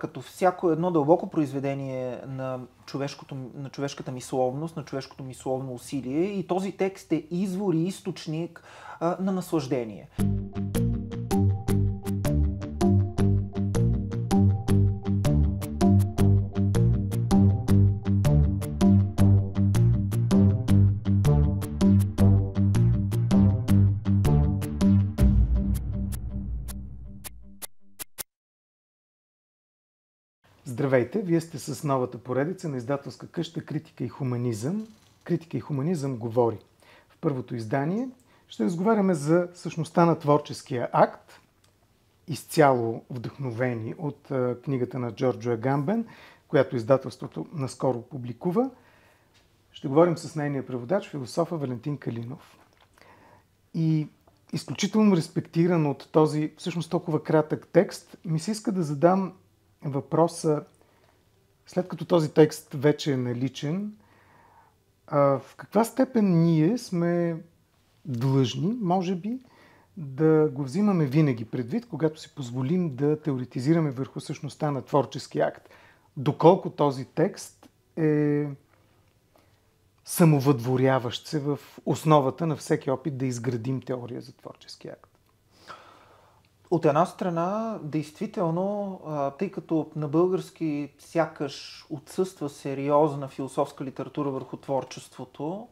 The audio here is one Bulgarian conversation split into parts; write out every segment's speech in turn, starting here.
като всяко едно дълбоко произведение на, на човешката мисловност, на човешкото мисловно усилие и този текст е извор и източник на наслаждение. Здравейте! Вие сте с новата поредица на издателска къща Критика и хуманизъм. Критика и хуманизъм говори. В първото издание ще разговаряме за същността на творческия акт, изцяло вдъхновени от книгата на Джорджо Агамбен, която издателството наскоро публикува. Ще говорим с нейния преводач, философа Валентин Калинов. И изключително респектиран от този всъщност толкова кратък текст, ми се иска да задам въпроса след като този текст вече е наличен, в каква степен ние сме длъжни, може би, да го взимаме винаги предвид, когато си позволим да теоретизираме върху същността на творчески акт. Доколко този текст е самовъдворяващ се в основата на всеки опит да изградим теория за творчески акт. От една страна, действително, тъй като на български сякаш отсъства сериозна философска литература върху творчеството,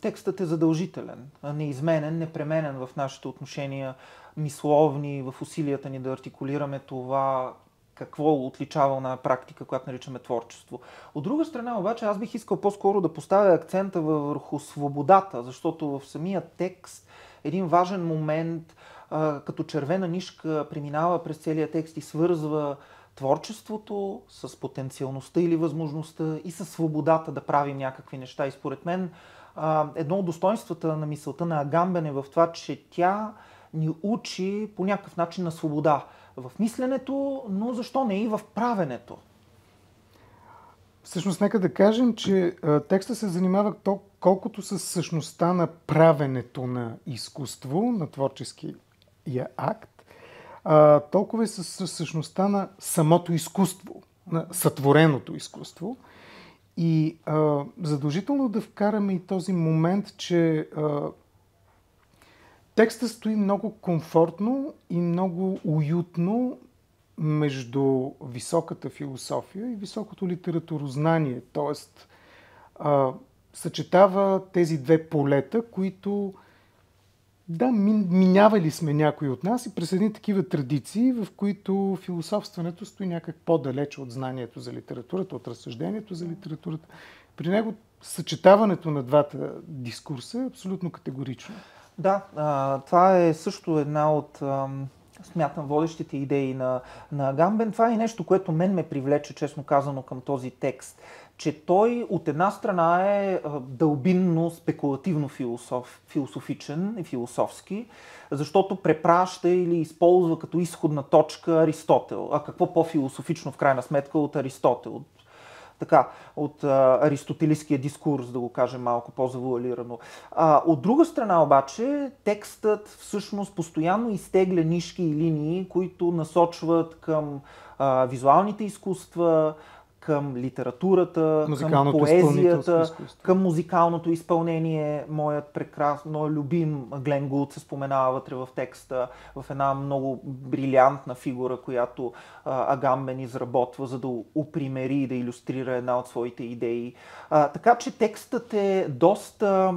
текстът е задължителен, неизменен, непременен в нашите отношения, мисловни, в усилията ни да артикулираме това, какво отличава на практика, която наричаме творчество. От друга страна обаче аз бих искал по-скоро да поставя акцента върху свободата, защото в самия текст един важен момент – а, като червена нишка преминава през целия текст и свързва творчеството с потенциалността или възможността и с свободата да правим някакви неща. И според мен а, едно от достоинствата на мисълта на Агамбен е в това, че тя ни учи по някакъв начин на свобода в мисленето, но защо не и в правенето. Всъщност, нека да кажем, че текста се занимава то, колкото с същността на правенето на изкуство, на творчески самия акт, а, толкова и с, с същността на самото изкуство, на сътвореното изкуство. И а, задължително да вкараме и този момент, че а, текста стои много комфортно и много уютно между високата философия и високото литературознание. Тоест, а, съчетава тези две полета, които да, мин, минявали сме някои от нас и през едни такива традиции, в които философстването стои някак по-далече от знанието за литературата, от разсъждението за литературата. При него съчетаването на двата дискурса е абсолютно категорично. Да, а, това е също една от ам смятам, водещите идеи на, на Гамбен. Това е нещо, което мен ме привлече, честно казано, към този текст че той от една страна е, е дълбинно спекулативно философ, философичен и философски, защото препраща или използва като изходна точка Аристотел. А какво по-философично в крайна сметка от Аристотел, така, от а, е, аристотелийския дискурс, да го кажем малко по-завуалирано. А, от друга страна обаче, текстът всъщност постоянно изтегля нишки и линии, които насочват към а, визуалните изкуства, към литературата, към поезията, към музикалното изпълнение. Моят прекрасно моят любим Глен Гулт се споменава вътре в текста, в една много брилянтна фигура, която а, Агамбен изработва, за да опримери и да иллюстрира една от своите идеи. А, така че текстът е доста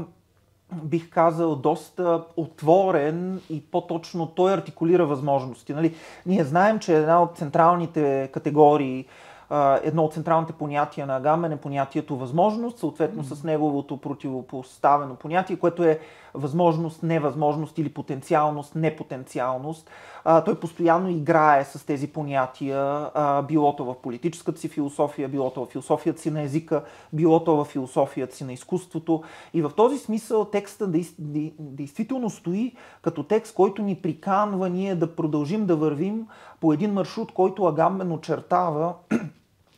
бих казал, доста отворен и по-точно той артикулира възможности. Нали? Ние знаем, че една от централните категории едно от централните понятия на Агамен е понятието възможност, съответно mm-hmm. с неговото противопоставено понятие, което е възможност, невъзможност или потенциалност, непотенциалност. А, той постоянно играе с тези понятия, а, било то в политическата си философия, било то в философията си на езика, било то в философията си на изкуството. И в този смисъл текста действително стои като текст, който ни приканва ние да продължим да вървим по един маршрут, който Агамен очертава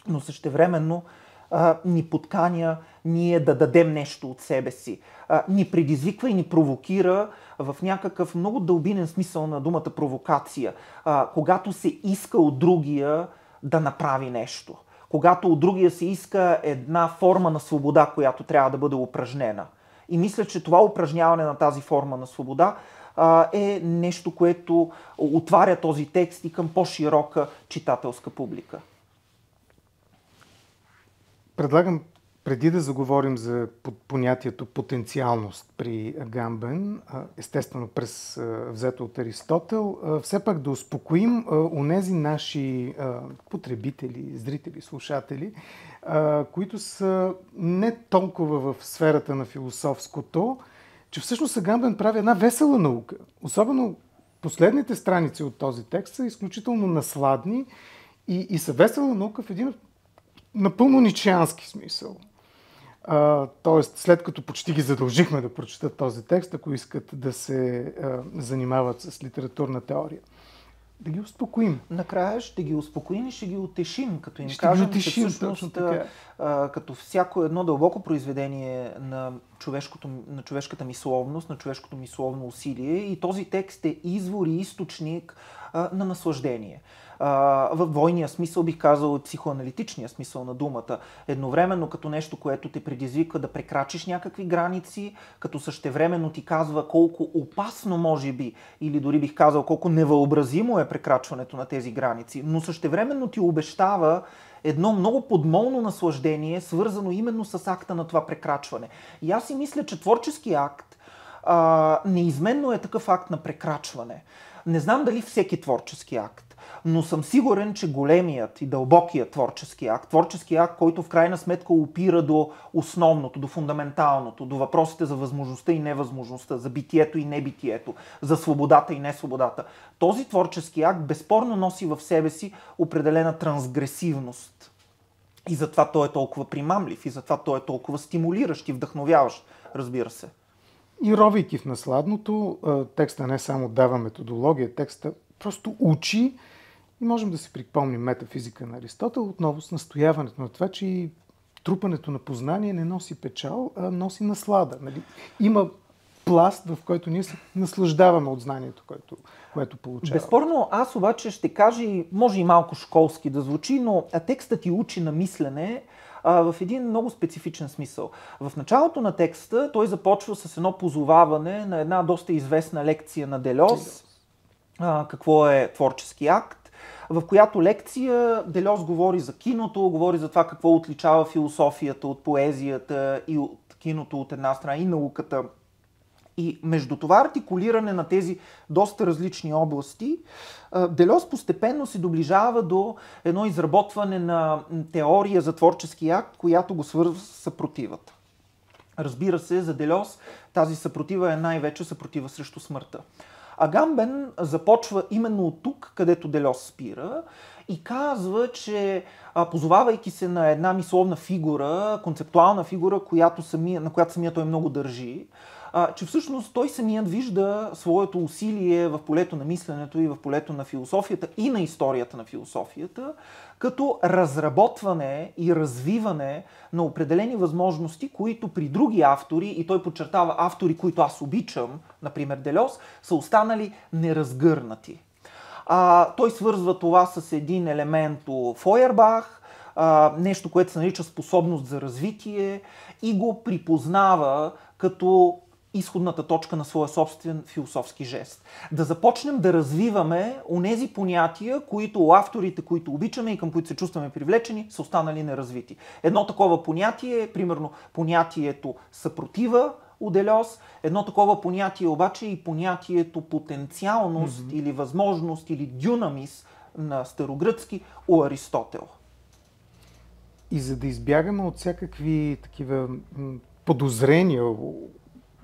но същевременно а, ни подканя ние да дадем нещо от себе си. А, ни предизвиква и ни провокира в някакъв много дълбинен смисъл на думата провокация, а, когато се иска от другия да направи нещо. Когато от другия се иска една форма на свобода, която трябва да бъде упражнена. И мисля, че това упражняване на тази форма на свобода а, е нещо, което отваря този текст и към по-широка читателска публика. Предлагам преди да заговорим за понятието потенциалност при Гамбен, естествено през взето от Аристотел, все пак да успокоим у нези наши потребители, зрители, слушатели, които са не толкова в сферата на философското, че всъщност Гамбен прави една весела наука. Особено последните страници от този текст са изключително насладни и, и са весела наука в един от напълно ничиански смисъл. Тоест, след като почти ги задължихме да прочитат този текст, ако искат да се занимават с литературна теория. Да ги успокоим. Накрая ще ги успокоим и ще ги утешим, като им ще кажем, ги утешим, че всъщност така като всяко едно дълбоко произведение на, на човешката мисловност, на човешкото мисловно усилие и този текст е извор и източник на наслаждение. в двойния смисъл, бих казал, психоаналитичния смисъл на думата. Едновременно като нещо, което те предизвиква да прекрачиш някакви граници, като същевременно ти казва колко опасно може би, или дори бих казал колко невъобразимо е прекрачването на тези граници, но същевременно ти обещава едно много подмолно наслаждение, свързано именно с акта на това прекрачване. И аз си мисля, че творчески акт а, неизменно е такъв акт на прекрачване. Не знам дали всеки творчески акт, но съм сигурен, че големият и дълбокият творчески акт, творчески акт, който в крайна сметка опира до основното, до фундаменталното, до въпросите за възможността и невъзможността, за битието и небитието, за свободата и несвободата, този творчески акт безспорно носи в себе си определена трансгресивност. И затова той е толкова примамлив, и затова той е толкова стимулиращ и вдъхновяващ, разбира се. И ровейки в насладното, текста не само дава методология, текста просто учи и можем да си припомним метафизика на Аристотел отново с настояването на това, че трупането на познание не носи печал, а носи наслада. Нали? Има пласт, в който ние се наслаждаваме от знанието, което, което получаваме. Безспорно, аз обаче ще кажа, и може и малко школски да звучи, но текстът ти учи на мислене а, в един много специфичен смисъл. В началото на текста той започва с едно позоваване на една доста известна лекция на Делос, а, какво е творчески акт, в която лекция Делес говори за киното, говори за това какво отличава философията от поезията и от киното от една страна и науката. И между това артикулиране на тези доста различни области, Делес постепенно се доближава до едно изработване на теория за творчески акт, която го свързва с съпротивата. Разбира се, за Делес тази съпротива е най-вече съпротива срещу смъртта. Агамбен започва именно от тук, където Делос спира и казва, че позовавайки се на една мисловна фигура, концептуална фигура, която самия, на която самия той много държи, а, че всъщност той самият вижда своето усилие в полето на мисленето и в полето на философията и на историята на философията, като разработване и развиване на определени възможности, които при други автори, и той подчертава автори, които аз обичам, например Делес, са останали неразгърнати. А, той свързва това с един елемент Фойербах, а, нещо, което се нарича способност за развитие и го припознава като изходната точка на своя собствен философски жест. Да започнем да развиваме онези понятия, които авторите, които обичаме и към които се чувстваме привлечени, са останали неразвити. Едно такова понятие е, примерно, понятието съпротива, у Делес. Едно такова понятие обаче е и понятието потенциалност mm-hmm. или възможност или дюнамис на старогръцки у Аристотел. И за да избягаме от всякакви такива подозрения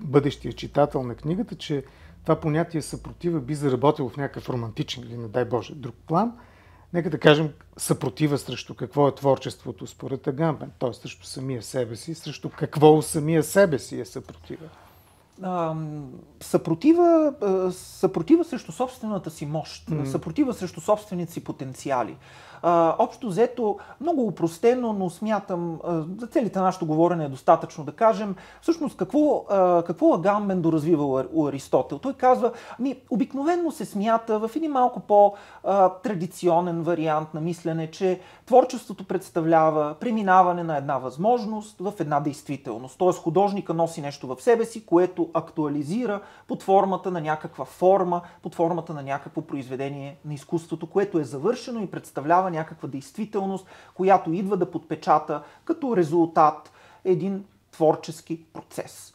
бъдещия читател на книгата, че това понятие съпротива би заработило в някакъв романтичен или, не дай Боже, друг план. Нека да кажем съпротива срещу какво е творчеството според Агамбен, т.е. срещу самия себе си, срещу какво самия себе си е съпротива съпротива, съпротива срещу собствената си мощ, mm-hmm. съпротива срещу собствените си потенциали. Общо взето, много упростено, но смятам, за целите на нашето говорене е достатъчно да кажем, всъщност какво, какво Агамбен доразвива у Аристотел. Той казва, ми, обикновенно се смята в един малко по-традиционен вариант на мислене, че творчеството представлява преминаване на една възможност в една действителност. Тоест художника носи нещо в себе си, което актуализира под формата на някаква форма, под формата на някакво произведение на изкуството, което е завършено и представлява някаква действителност, която идва да подпечата като резултат един творчески процес.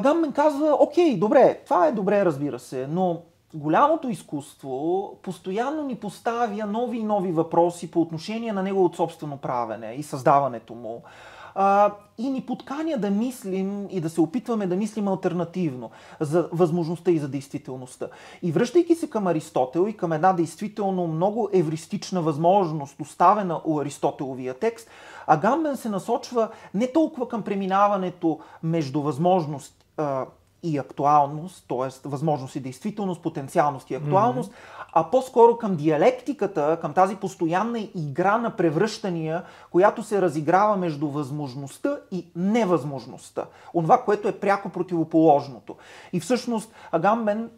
Гаммен казва, окей, добре, това е добре, разбира се, но голямото изкуство постоянно ни поставя нови и нови въпроси по отношение на неговото собствено правене и създаването му а, и ни подканя да мислим и да се опитваме да мислим альтернативно за възможността и за действителността. И връщайки се към Аристотел и към една действително много евристична възможност, оставена у Аристотеловия текст, Агамбен се насочва не толкова към преминаването между възможност и актуалност, т.е. възможност и действителност, потенциалност и актуалност, mm-hmm. а по-скоро към диалектиката, към тази постоянна игра на превръщания, която се разиграва между възможността и невъзможността. Онова, което е пряко противоположното. И всъщност Агамбен,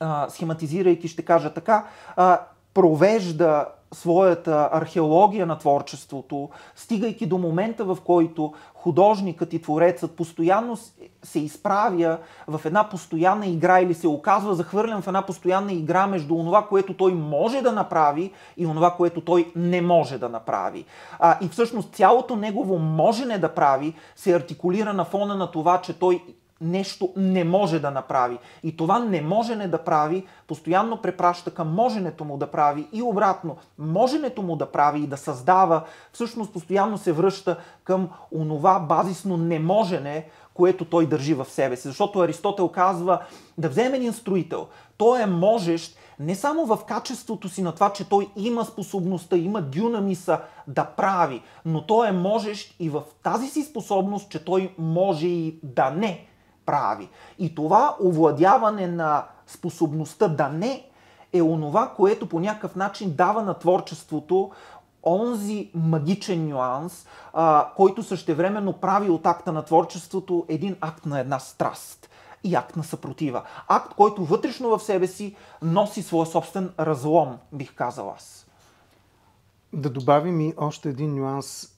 а, схематизирайки, ще кажа така, а, провежда своята археология на творчеството, стигайки до момента, в който художникът и творецът постоянно се изправя в една постоянна игра или се оказва захвърлен в една постоянна игра между онова, което той може да направи и онова, което той не може да направи. А, и всъщност цялото негово можене да прави се артикулира на фона на това, че той нещо не може да направи. И това не може не да прави постоянно препраща към моженето му да прави и обратно. Моженето му да прави и да създава всъщност постоянно се връща към онова базисно не можене, което той държи в себе си. Защото Аристотел казва да вземе един строител. Той е можещ не само в качеството си на това, че той има способността, има дюнамиса да прави, но той е можещ и в тази си способност, че той може и да не прави. И това овладяване на способността да не е онова, което по някакъв начин дава на творчеството онзи магичен нюанс, а, който същевременно прави от акта на творчеството един акт на една страст и акт на съпротива. Акт, който вътрешно в себе си носи своя собствен разлом, бих казал аз. Да добавим и още един нюанс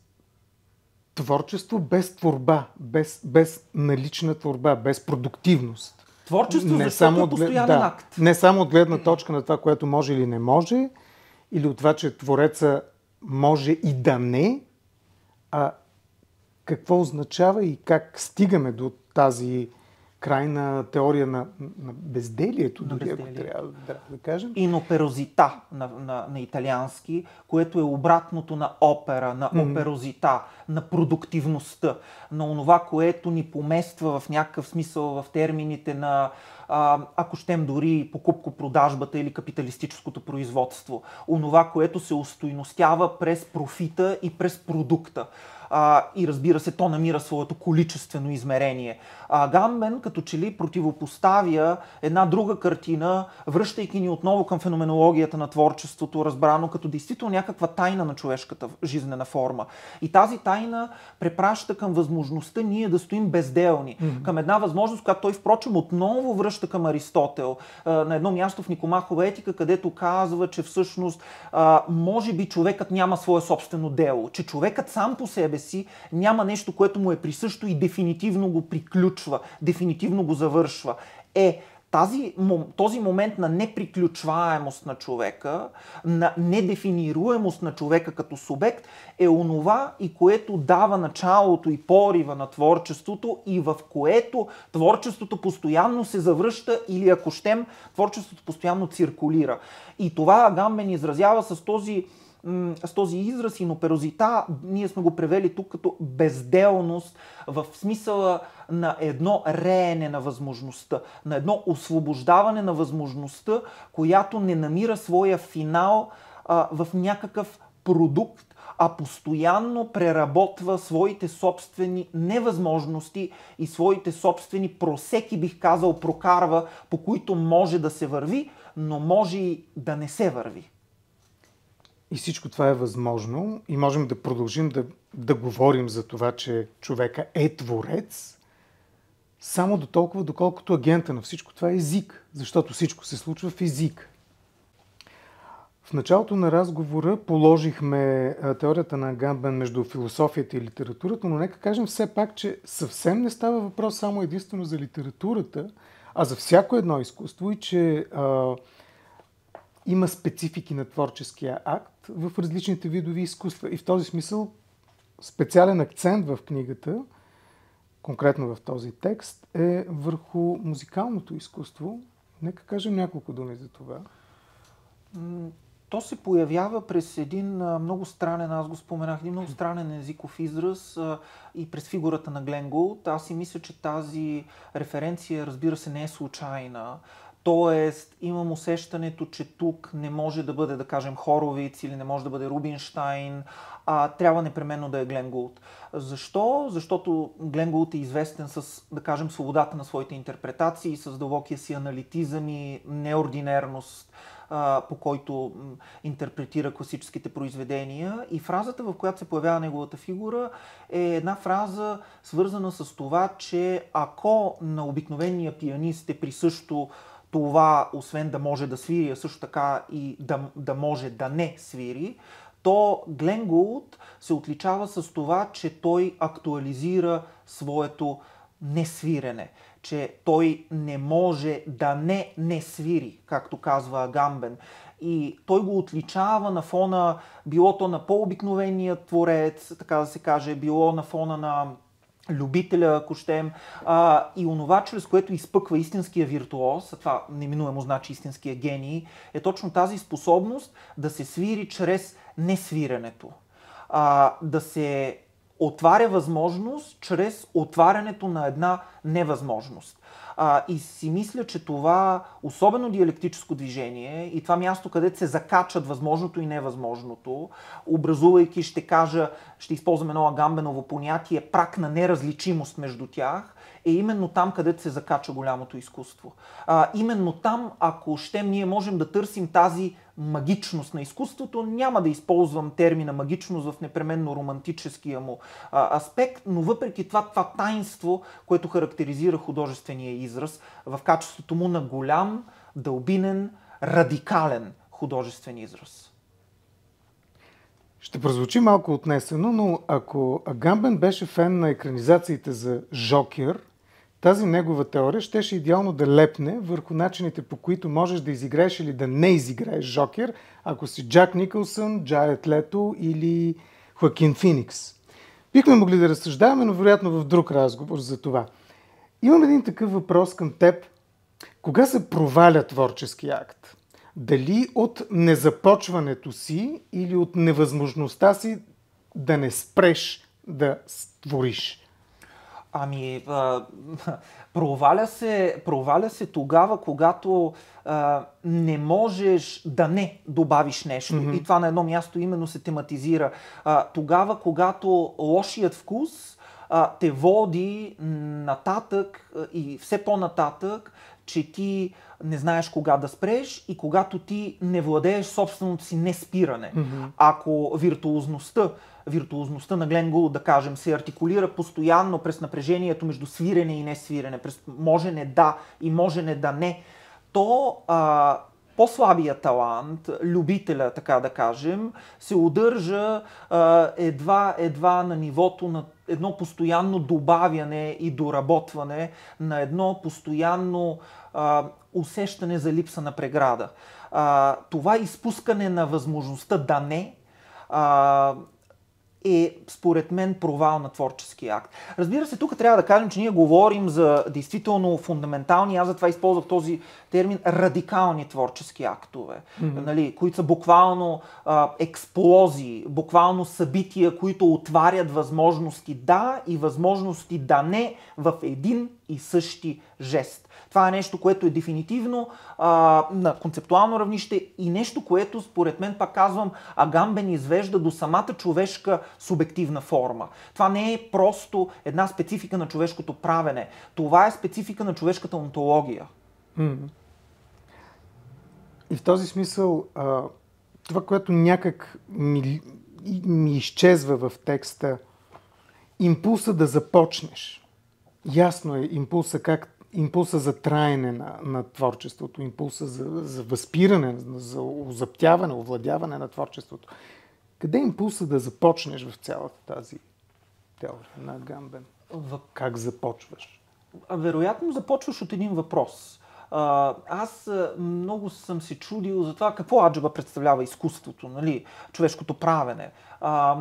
творчество без творба, без, без налична творба, без продуктивност. Творчество, не само е постоянен да, акт. Не само от гледна точка на това, което може или не може, или от това, че твореца може и да не, а какво означава и как стигаме до тази крайна теория на, на безделието, на дори безделие. ако трябва да, да кажем. Иноперозита на, на, на италиански, което е обратното на опера, на mm-hmm. оперозита, на продуктивността, на онова, което ни помества в някакъв смисъл в термините на, а, ако щем дори покупко-продажбата или капиталистическото производство. Онова, което се устойностява през профита и през продукта а, и разбира се, то намира своето количествено измерение. А Гамбен като че ли противопоставя една друга картина, връщайки ни отново към феноменологията на творчеството, разбрано като действително някаква тайна на човешката жизнена форма. И тази тайна препраща към възможността ние да стоим безделни, mm-hmm. към една възможност, която той впрочем отново връща към Аристотел, а, на едно място в Никомахова етика, където казва, че всъщност а, може би човекът няма свое собствено дело, че човекът сам по себе себе си, няма нещо, което му е присъщо и дефинитивно го приключва, дефинитивно го завършва. Е, тази, този момент на неприключваемост на човека, на недефинируемост на човека като субект е онова и което дава началото и порива на творчеството и в което творчеството постоянно се завръща или ако щем, творчеството постоянно циркулира. И това Агамбен изразява с този с този израз и ние сме го превели тук като безделност в смисъла на едно реене на възможността, на едно освобождаване на възможността, която не намира своя финал а, в някакъв продукт, а постоянно преработва своите собствени невъзможности и своите собствени просеки, бих казал, прокарва, по които може да се върви, но може и да не се върви. И всичко това е възможно и можем да продължим да, да говорим за това, че човека е творец, само до толкова, доколкото агента на всичко това е език, защото всичко се случва в език. В началото на разговора положихме теорията на Гамбен между философията и литературата, но нека кажем все пак, че съвсем не става въпрос само единствено за литературата, а за всяко едно изкуство и че а, има специфики на творческия акт в различните видови изкуства. И в този смисъл специален акцент в книгата, конкретно в този текст, е върху музикалното изкуство. Нека кажем няколко думи за това. То се появява през един много странен, аз го споменах, един много странен езиков израз и през фигурата на Гленголд. Аз си мисля, че тази референция, разбира се, не е случайна. Тоест, имам усещането, че тук не може да бъде, да кажем, Хоровиц или не може да бъде Рубинштайн, а трябва непременно да е Глен Гулт. Защо? Защото Глен Гулт е известен с, да кажем, свободата на своите интерпретации, с дълбокия си аналитизъм и неординерност, по който интерпретира класическите произведения. И фразата, в която се появява неговата фигура, е една фраза, свързана с това, че ако на обикновения пианист е присъщо също това, освен да може да свири, а също така и да, да може да не свири, то Глен Голд се отличава с това, че той актуализира своето несвирене, че той не може да не не свири, както казва Гамбен. И той го отличава на фона, било то на по-обикновения творец, така да се каже, било на фона на любителя, ако щем, а, и онова, чрез което изпъква истинския виртуоз, а това неминуемо значи истинския гений, е точно тази способност да се свири чрез несвиренето. А, да се отваря възможност чрез отварянето на една невъзможност. А, и си мисля, че това, особено диалектическо движение и това място, където се закачат възможното и невъзможното, образувайки, ще кажа, ще използваме едно агамбеново понятие, прак на неразличимост между тях, е именно там, където се закача голямото изкуство. А, именно там, ако ще ние можем да търсим тази магичност на изкуството. Няма да използвам термина магичност в непременно романтическия му а, аспект, но въпреки това, това таинство, което характеризира художествения израз в качеството му на голям, дълбинен, радикален художествен израз. Ще прозвучи малко отнесено, но ако Агамбен беше фен на екранизациите за Жокер – тази негова теория щеше идеално да лепне върху начините по които можеш да изиграеш или да не изиграеш Жокер, ако си Джак Никълсън, Джаред Лето или Хоакин Феникс. Бихме могли да разсъждаваме, но вероятно в друг разговор за това. Имам един такъв въпрос към теб. Кога се проваля творчески акт? Дали от незапочването си или от невъзможността си да не спреш да твориш? Ами, а, проваля, се, проваля се тогава, когато а, не можеш да не добавиш нещо. Mm-hmm. И това на едно място именно се тематизира. А, тогава, когато лошият вкус а, те води нататък и все по-нататък, че ти не знаеш кога да спреш и когато ти не владееш собственото си неспиране. Mm-hmm. Ако виртуозността виртуозността на Глен Гул, да кажем, се артикулира постоянно през напрежението между свирене и не свирене, през не да и може не да не, то а, по-слабия талант, любителя, така да кажем, се удържа а, едва, едва на нивото на едно постоянно добавяне и доработване, на едно постоянно а, усещане за липса на преграда. А, това изпускане на възможността да не, а, е, според мен, провал на творческия акт. Разбира се, тук трябва да кажем, че ние говорим за действително фундаментални, аз затова използвах този термин, радикални творчески актове, mm-hmm. нали, които са буквално а, експлозии, буквално събития, които отварят възможности да и възможности да не в един и същи жест. Това е нещо, което е дефинитивно а, на концептуално равнище и нещо, което според мен, пак казвам, Агамбен извежда до самата човешка субективна форма. Това не е просто една специфика на човешкото правене. Това е специфика на човешката онтология. И в този смисъл, това, което някак ми, ми изчезва в текста, импулса да започнеш. Ясно е импулса как импулса за траене на, на творчеството, импулса за, за възпиране, за озъптяване, овладяване на творчеството. Къде е импулса да започнеш в цялата тази теория на Гамбен? В... Как започваш? Вероятно започваш от един въпрос. А, аз много съм се чудил за това какво аджаба представлява изкуството, нали? човешкото правене, а,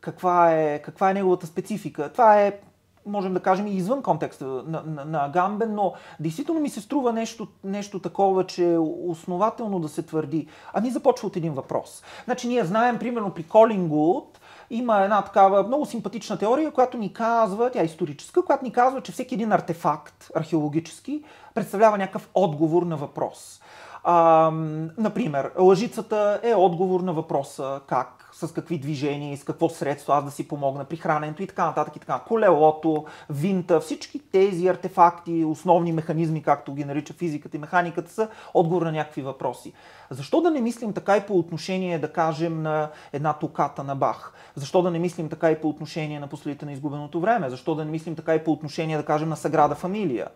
каква, е, каква е неговата специфика. Това е можем да кажем и извън контекста на, на, на Агамбен, но действително ми се струва нещо, нещо такова, че основателно да се твърди. А ни започва от един въпрос. Значи ние знаем, примерно при Колингуд, има една такава много симпатична теория, която ни казва, тя е историческа, която ни казва, че всеки един артефакт археологически представлява някакъв отговор на въпрос. А, например, лъжицата е отговор на въпроса как с какви движения с какво средство аз да си помогна при храненето и така нататък и така. Колелото, винта, всички тези артефакти, основни механизми, както ги нарича физиката и механиката, са отговор на някакви въпроси. Защо да не мислим така и по отношение, да кажем, на една токата на Бах? Защо да не мислим така и по отношение на последите на изгубеното време? Защо да не мислим така и по отношение, да кажем, на Саграда Фамилия?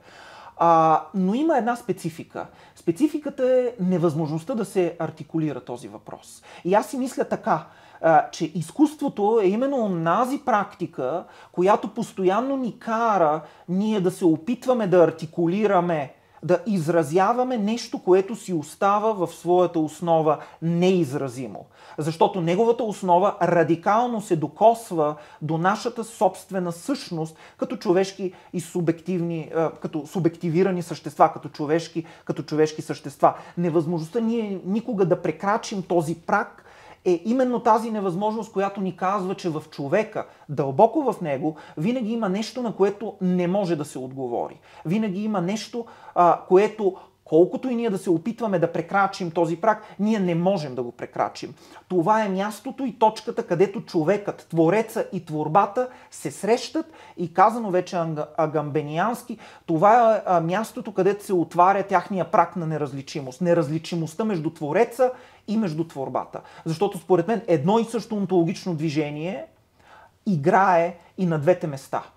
А, но има една специфика. Спецификата е невъзможността да се артикулира този въпрос. И аз си мисля така, а, че изкуството е именно онази практика, която постоянно ни кара ние да се опитваме да артикулираме да изразяваме нещо, което си остава в своята основа неизразимо. Защото неговата основа радикално се докосва до нашата собствена същност като човешки и субективни, като субективирани същества, като човешки, като човешки същества. Невъзможността ние никога да прекрачим този прак е именно тази невъзможност, която ни казва, че в човека, дълбоко в него, винаги има нещо, на което не може да се отговори. Винаги има нещо, а, което Колкото и ние да се опитваме да прекрачим този прак, ние не можем да го прекрачим. Това е мястото и точката, където човекът, твореца и творбата се срещат и казано вече агамбениански, това е мястото, където се отваря тяхния прак на неразличимост. Неразличимостта между твореца и между творбата. Защото според мен едно и също онтологично движение играе и на двете места –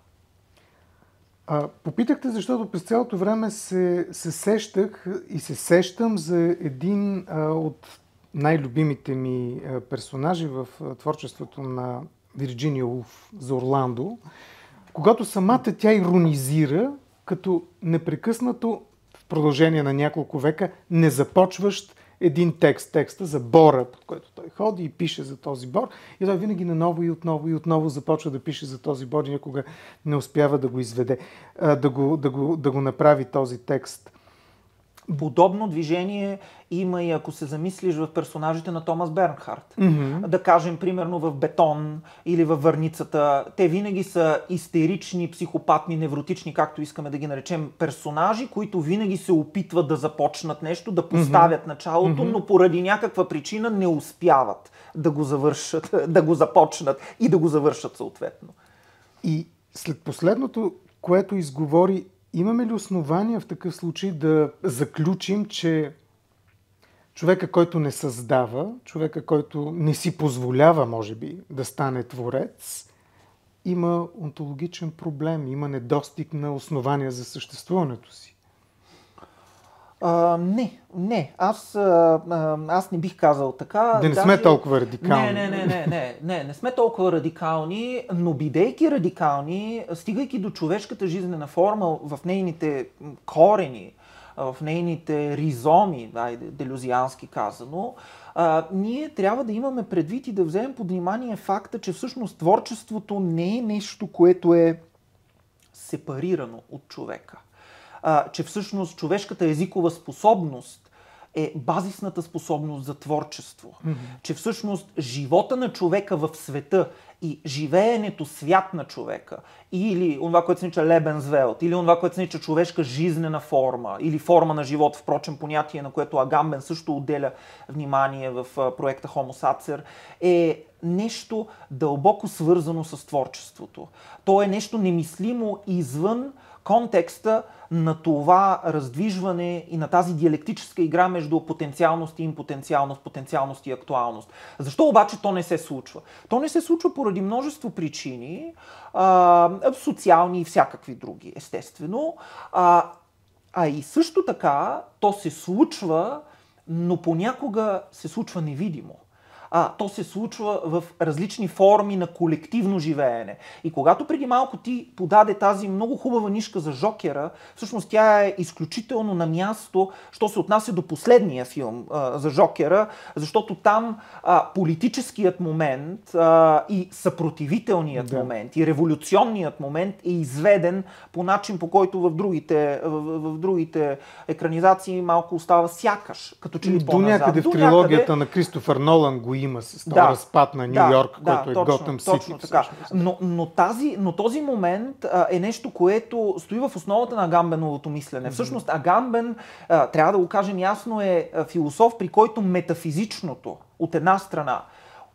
а, попитахте, защото през цялото време се, се сещах и се сещам за един а, от най-любимите ми а, персонажи в а, творчеството на Вирджиния Улф за Орландо, когато самата тя иронизира като непрекъснато в продължение на няколко века незапочващ един текст, текста за бора, под който той ходи и пише за този бор. И той винаги наново и отново и отново започва да пише за този бор и никога не успява да го изведе, да го, да го, да го направи този текст подобно движение има и ако се замислиш в персонажите на Томас Бернхард. Mm-hmm. Да кажем, примерно в Бетон или във Върницата. Те винаги са истерични, психопатни, невротични, както искаме да ги наречем, персонажи, които винаги се опитват да започнат нещо, да поставят mm-hmm. началото, mm-hmm. но поради някаква причина не успяват да го завършат, да го започнат и да го завършат съответно. И след последното, което изговори Имаме ли основания в такъв случай да заключим, че човека, който не създава, човека, който не си позволява, може би, да стане творец, има онтологичен проблем, има недостиг на основания за съществуването си? А, не, не, аз, а, аз не бих казал така. Да не даже... сме толкова радикални. Не, не, не, не, не, не, не сме толкова радикални, но бидейки радикални, стигайки до човешката жизнена форма в нейните корени, в нейните ризоми, делюзиански казано, а, ние трябва да имаме предвид и да вземем под внимание факта, че всъщност творчеството не е нещо, което е сепарирано от човека а, че всъщност човешката езикова способност е базисната способност за творчество. Mm-hmm. Че всъщност живота на човека в света и живеенето свят на човека, или това, което се нича Лебензвелт, или това, което се нича човешка жизнена форма, или форма на живот, впрочем понятие, на което Агамбен също отделя внимание в проекта Homo Sacer, е нещо дълбоко свързано с творчеството. То е нещо немислимо извън контекста на това раздвижване и на тази диалектическа игра между потенциалност и импотенциалност, потенциалност и актуалност. Защо обаче то не се случва? То не се случва поради множество причини, а, социални и всякакви други, естествено. А, а и също така то се случва, но понякога се случва невидимо а, то се случва в различни форми на колективно живеене. И когато преди малко ти подаде тази много хубава нишка за Жокера, всъщност тя е изключително на място, що се отнася до последния филм а, за Жокера, защото там а, политическият момент а, и съпротивителният да. момент и революционният момент е изведен по начин, по който в другите, в, в, в другите екранизации малко остава сякаш, като че ли по-назад. До някъде в трилогията някъде... на Кристофър Нолан го има с този да, разпад на Нью Йорк, да, който е Готъм Сити. Точно така. Но, но, тази, но този момент а, е нещо, което стои в основата на Агамбеновото мислене. Mm-hmm. Всъщност Агамбен, а, трябва да го кажем ясно, е философ, при който метафизичното от една страна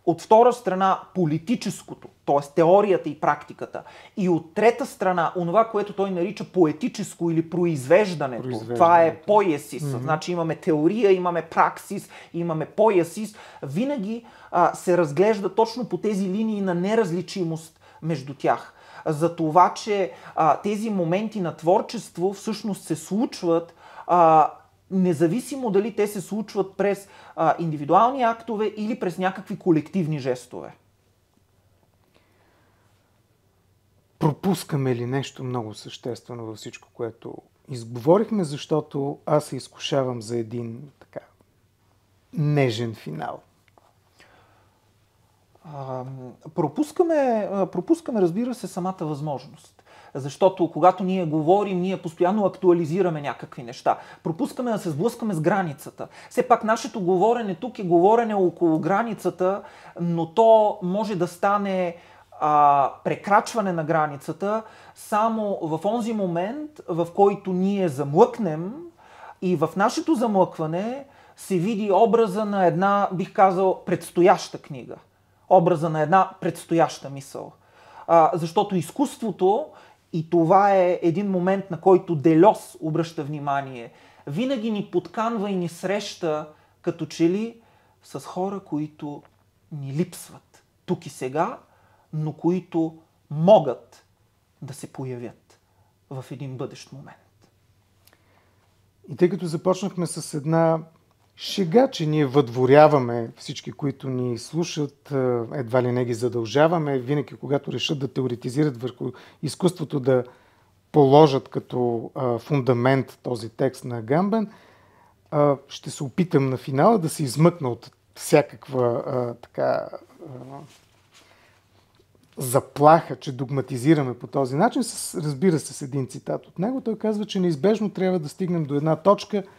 от втора страна политическото, т.е. теорията и практиката. И от трета страна онова, което той нарича поетическо или произвеждането. произвеждането. Това е поясис. Mm-hmm. Значи имаме теория, имаме праксис, имаме поясис. Винаги а, се разглежда точно по тези линии на неразличимост между тях. За това, че а, тези моменти на творчество всъщност се случват а, независимо дали те се случват през а, индивидуални актове или през някакви колективни жестове. Пропускаме ли нещо много съществено във всичко, което изговорихме, защото аз се изкушавам за един така нежен финал. А, пропускаме, пропускаме, разбира се, самата възможност защото когато ние говорим, ние постоянно актуализираме някакви неща. Пропускаме да се сблъскаме с границата. Все пак нашето говорене тук е говорене около границата, но то може да стане а, прекрачване на границата само в онзи момент, в който ние замлъкнем и в нашето замлъкване се види образа на една, бих казал, предстояща книга. Образа на една предстояща мисъл. А, защото изкуството и това е един момент, на който Делос обръща внимание. Винаги ни подканва и ни среща, като че ли, с хора, които ни липсват тук и сега, но които могат да се появят в един бъдещ момент. И тъй като започнахме с една Шега, че ние въдворяваме всички, които ни слушат, едва ли не ги задължаваме, винаги когато решат да теоретизират върху изкуството да положат като фундамент този текст на Гамбен, ще се опитам на финала да се измъкна от всякаква така заплаха, че догматизираме по този начин, разбира се с един цитат от него. Той казва, че неизбежно трябва да стигнем до една точка –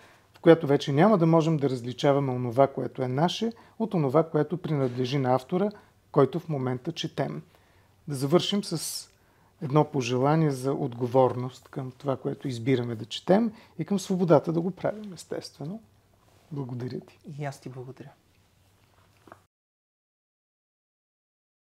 която вече няма да можем да различаваме онова, което е наше, от онова, което принадлежи на автора, който в момента четем. Да завършим с едно пожелание за отговорност към това, което избираме да четем и към свободата да го правим, естествено. Благодаря ти. И аз ти благодаря.